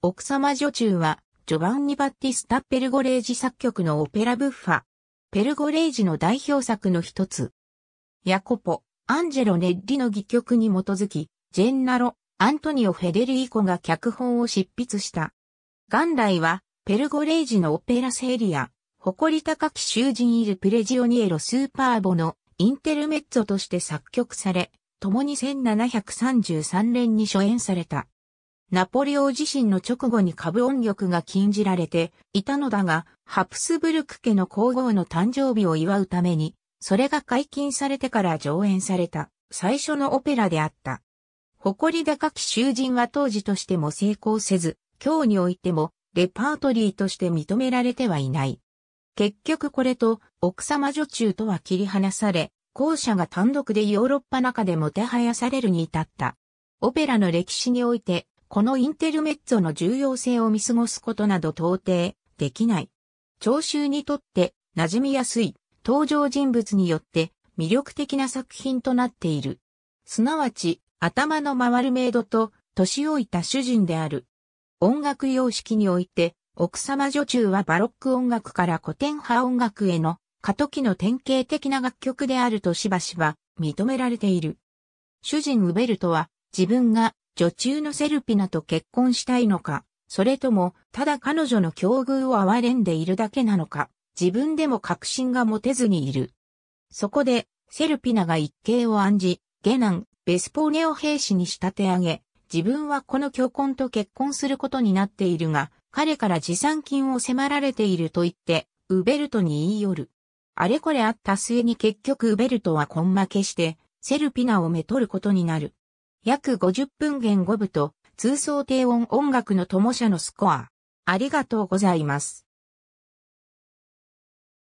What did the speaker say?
奥様女中は、ジョバンニ・バッティスタ・ペルゴレージ作曲のオペラブッファ。ペルゴレージの代表作の一つ。ヤコポ、アンジェロ・ネッリの戯曲に基づき、ジェンナロ、アントニオ・フェデリーコが脚本を執筆した。元来は、ペルゴレージのオペラセリア、誇り高き囚人いるプレジオニエロ・スーパーボのインテルメッツォとして作曲され、共に1733年に初演された。ナポレオ自身の直後に株音力が禁じられていたのだが、ハプスブルク家の皇后の誕生日を祝うために、それが解禁されてから上演された最初のオペラであった。誇り高き囚人は当時としても成功せず、今日においてもレパートリーとして認められてはいない。結局これと奥様女中とは切り離され、後者が単独でヨーロッパ中でもてはやされるに至った。オペラの歴史においてこのインテルメッツォの重要性を見過ごすことなど到底できない。聴衆にとって馴染みやすい登場人物によって魅力的な作品となっている。すなわち、頭の回るメイドと年老いた主人である。音楽様式において、奥様女中はバロック音楽から古典派音楽への過渡期の典型的な楽曲であるとしばしば認められている。主人ウベルトは自分が女中のセルピナと結婚したいのか、それとも、ただ彼女の境遇を憐れんでいるだけなのか、自分でも確信が持てずにいる。そこで、セルピナが一計を案じ、下男、ベスポーネを兵士に仕立て上げ、自分はこの教婚と結婚することになっているが、彼から持参金を迫られていると言って、ウベルトに言い寄る。あれこれあった末に結局ウベルトは根負けして、セルピナをめとることになる。約50分弦5部と、通奏低音音楽の友社のスコア。ありがとうございます。